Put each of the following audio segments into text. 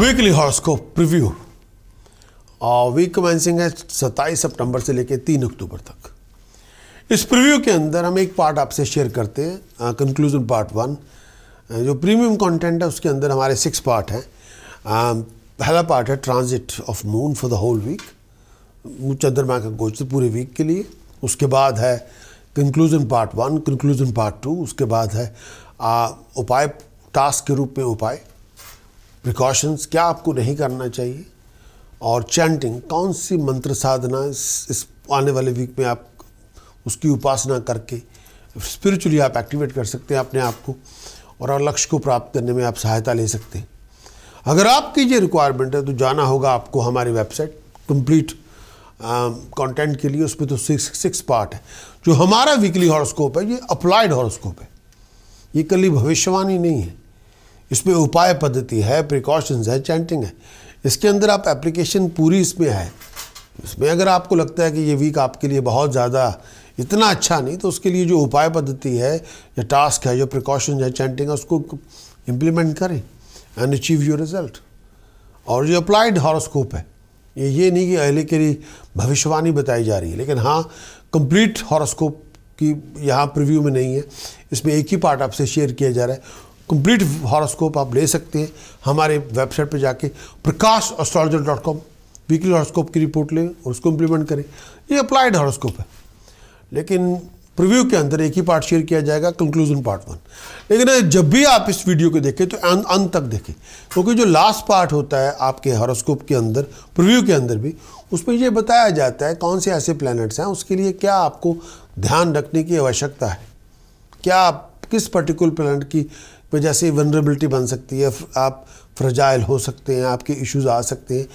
weekly horoscope preview week commencing है सत्ताईस सितंबर से लेकर तीन अक्टूबर तक इस प्रिव्यू के अंदर हम एक पार्ट आपसे शेयर करते हैं कंक्लूजन पार्ट वन जो प्रीमियम कंटेंट है उसके अंदर हमारे सिक्स पार्ट हैं पहला पार्ट है transit of moon for the whole week चंद्रमा का गोचर पूरे वीक के लिए उसके बाद है conclusion part one conclusion part two उसके बाद है उपाय टास्क के रूप में उपाय प्रिकॉशंस क्या आपको नहीं करना चाहिए और चैंटिंग कौन सी मंत्र साधना इस, आने वाले वीक में आप उसकी उपासना करके स्पिरिचुअली आप एक्टिवेट कर सकते हैं अपने आप को और लक्ष्य को प्राप्त करने में आप सहायता ले सकते हैं अगर आपकी ये रिक्वायरमेंट है तो जाना होगा आपको हमारी वेबसाइट कंप्लीट कंटेंट के लिए उसमें तो सिक्स सिक्स पार्ट है जो हमारा वीकली हॉरोस्कोप है ये अप्लाइड हॉरोस्कोप है ये कली भविष्यवाणी नहीं है इसमें उपाय पद्धति है प्रिकॉशंस है चैंटिंग है इसके अंदर आप एप्लीकेशन पूरी इसमें है इसमें अगर आपको लगता है कि ये वीक आपके लिए बहुत ज़्यादा इतना अच्छा नहीं तो उसके लिए जो उपाय पद्धति है या टास्क है जो प्रिकॉशन है चैंटिंग है उसको इम्प्लीमेंट करें एंड अचीव योर रिजल्ट और जो अप्लाइड हॉरोस्कोप है ये ये नहीं कि अहले के लिए भविष्यवाणी बताई जा रही है लेकिन हाँ कंप्लीट हॉरोस्कोप की यहाँ प्रिव्यू में नहीं है इसमें एक ही पार्ट आपसे शेयर किया जा रहा है कंप्लीट हॉरोस्कोप आप ले सकते हैं हमारे वेबसाइट पर जाके Prakash astrologer dot com weekly horoscope की रिपोर्ट लें और उसको इम्प्लीमेंट करें ये अप्लाइड हॉरोस्कोप है लेकिन प्रिव्यू के अंदर एक ही पार्ट शेयर किया जाएगा कंक्लूजन पार्ट वन लेकिन जब भी आप इस वीडियो को देखें तो अं-, अंत तक देखें क्योंकि तो जो लास्ट पार्ट होता है आपके हॉरोस्कोप के अंदर प्रिव्यू के अंदर भी उसमें ये बताया जाता है कौन से ऐसे प्लैनेट्स हैं उसके लिए क्या आपको ध्यान रखने की आवश्यकता है क्या आप किस पर्टिकुलर प्लांट की वजह से वनरेबिलिटी बन सकती है आप फ्रजाइल हो सकते हैं आपके इश्यूज आ सकते हैं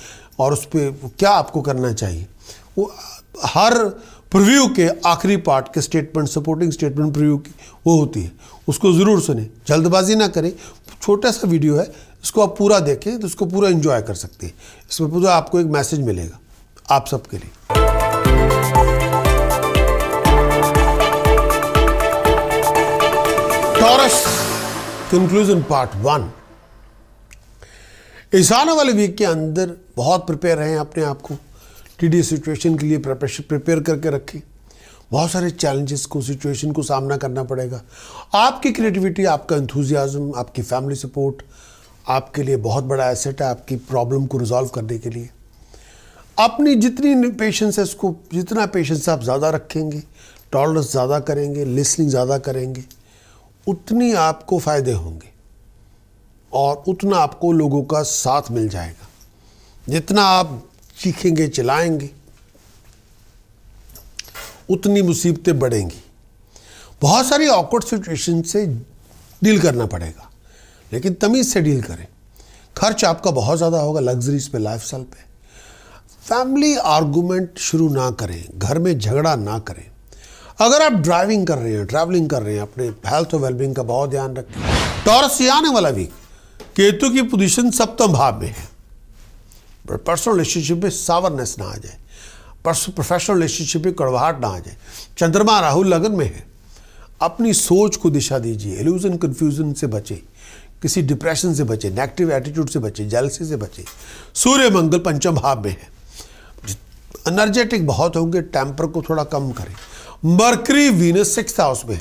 और उस पर क्या आपको करना चाहिए वो हर प्रिव्यू के आखिरी पार्ट के स्टेटमेंट सपोर्टिंग स्टेटमेंट प्रिव्यू की वो होती है उसको ज़रूर सुने जल्दबाजी ना करें छोटा सा वीडियो है इसको आप पूरा देखें तो उसको पूरा इन्जॉय कर सकते हैं इसमें पूरा आपको एक मैसेज मिलेगा आप सबके लिए Taurus, कंक्लूजन पार्ट वन इस आने वाले वीक के अंदर बहुत प्रिपेयर रहें अपने आप को टी सिचुएशन के लिए प्रिपरेशन प्रिपेयर करके रखें बहुत सारे चैलेंजेस को सिचुएशन को सामना करना पड़ेगा आपकी क्रिएटिविटी आपका इंथुजियाज़म आपकी फैमिली सपोर्ट आपके लिए बहुत बड़ा एसेट है आपकी प्रॉब्लम को रिजॉल्व करने के लिए अपनी जितनी पेशेंस है उसको जितना पेशेंस आप ज़्यादा रखेंगे टॉलरेंस ज़्यादा करेंगे लिसनिंग ज़्यादा करेंगे उतनी आपको फ़ायदे होंगे और उतना आपको लोगों का साथ मिल जाएगा जितना आप चीखेंगे चलाएंगे उतनी मुसीबतें बढ़ेंगी बहुत सारी ऑकवर्ड सिचुएशन से डील करना पड़ेगा लेकिन तमीज़ से डील करें खर्च आपका बहुत ज़्यादा होगा लग्जरीज पे लाइफ स्टाइल पे फैमिली आर्गूमेंट शुरू ना करें घर में झगड़ा ना करें अगर आप ड्राइविंग कर रहे हैं ट्रैवलिंग कर रहे हैं अपने हेल्थ और वेलबींग का बहुत ध्यान रखें टॉरस ये आने वाला वीक केतु की पोजीशन सप्तम भाव में है पर्सनल रिलेशनशिप में सावरनेस ना आ जाए प्रोफेशनल रिलेशनशिप में कड़वाहट ना आ जाए चंद्रमा राहुल लगन में है अपनी सोच को दिशा दीजिए एल्यूजन कन्फ्यूजन से बचें किसी डिप्रेशन से बचें नेगेटिव एटीट्यूड से बचें जेलसी से बचें सूर्य मंगल पंचम भाव में है एनर्जेटिक बहुत होंगे टेम्पर को थोड़ा कम करें मर्करी वीनस सिक्स हाउस में है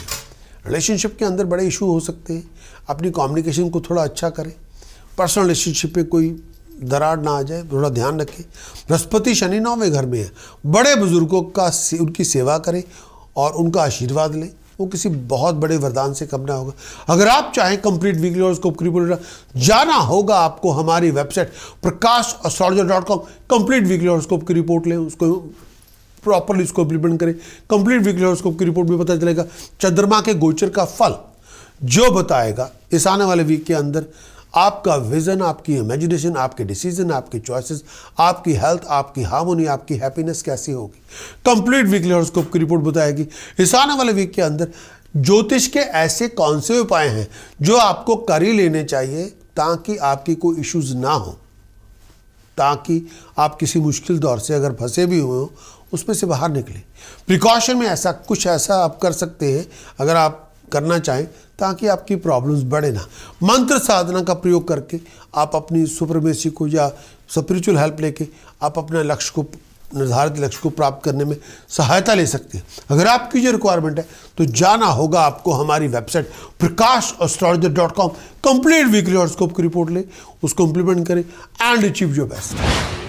रिलेशनशिप के अंदर बड़े इशू हो सकते हैं अपनी कम्युनिकेशन को थोड़ा अच्छा करें पर्सनल रिलेशनशिप में कोई दरार ना आ जाए थोड़ा ध्यान रखें बृहस्पति शनि नौवें घर में है बड़े बुजुर्गों का उनकी सेवा करें और उनका आशीर्वाद लें वो किसी बहुत बड़े वरदान से कम ना होगा अगर आप चाहें कंप्लीट वीकली और उसको जाना होगा आपको हमारी website Prakash dot com complete weekly और उसको की रिपोर्ट लें उसको प्रॉपरली उसको इम्प्लीमेंट करें कंप्लीट वीकली हॉरोस्कोप की रिपोर्ट भी पता चलेगा चंद्रमा के गोचर का फल जो बताएगा इस आने वाले वीक के अंदर आपका विजन आपकी इमेजिनेशन आपके डिसीजन आपके चॉइसेस आपकी हेल्थ आपकी हार्मोनी आपकी हैप्पीनेस कैसी होगी कंप्लीट वीकली हॉरोस्कोप की रिपोर्ट बताएगी इस आने वाले वीक के अंदर ज्योतिष के ऐसे कौन से उपाय हैं जो आपको कर ही लेने चाहिए ताकि आपकी कोई इश्यूज ना हो ताकि आप किसी मुश्किल दौर से अगर फंसे भी हुए हो उसमें से बाहर निकले प्रिकॉशन में ऐसा कुछ ऐसा आप कर सकते हैं अगर आप करना चाहें ताकि आपकी प्रॉब्लम्स बढ़े ना मंत्र साधना का प्रयोग करके आप अपनी सुप्रमेसी को या स्पिरिचुअल हेल्प लेके आप अपने लक्ष्य को निर्धारित लक्ष्य को प्राप्त करने में सहायता ले सकते हैं अगर आपकी जो रिक्वायरमेंट है तो जाना होगा आपको हमारी website Prakash astrologer dot com complete weekly horoscope की रिपोर्ट लें उसको इम्प्लीमेंट करें एंड अचीव योर बेस्ट